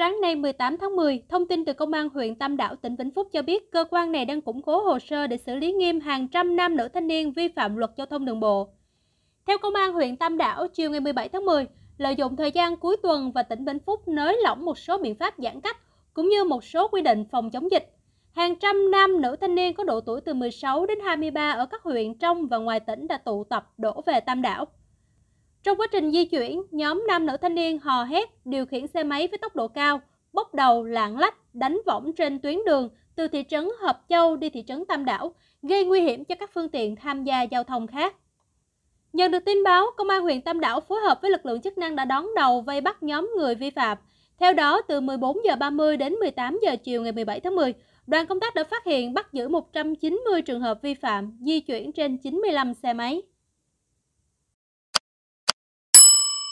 Sáng nay 18 tháng 10, thông tin từ Công an huyện Tam Đảo, tỉnh Vĩnh Phúc cho biết cơ quan này đang củng cố hồ sơ để xử lý nghiêm hàng trăm nam nữ thanh niên vi phạm luật giao thông đường bộ. Theo Công an huyện Tam Đảo, chiều ngày 17 tháng 10, lợi dụng thời gian cuối tuần và tỉnh Vĩnh Phúc nới lỏng một số biện pháp giãn cách cũng như một số quy định phòng chống dịch. Hàng trăm nam nữ thanh niên có độ tuổi từ 16 đến 23 ở các huyện trong và ngoài tỉnh đã tụ tập đổ về Tam Đảo. Trong quá trình di chuyển, nhóm nam nữ thanh niên hò hét, điều khiển xe máy với tốc độ cao, bốc đầu, lạng lách, đánh võng trên tuyến đường từ thị trấn Hợp Châu đi thị trấn Tam Đảo, gây nguy hiểm cho các phương tiện tham gia giao thông khác. Nhận được tin báo, Công an huyện Tam Đảo phối hợp với lực lượng chức năng đã đón đầu vây bắt nhóm người vi phạm. Theo đó, từ 14 giờ 30 đến 18 giờ chiều ngày 17 tháng 10, đoàn công tác đã phát hiện bắt giữ 190 trường hợp vi phạm di chuyển trên 95 xe máy.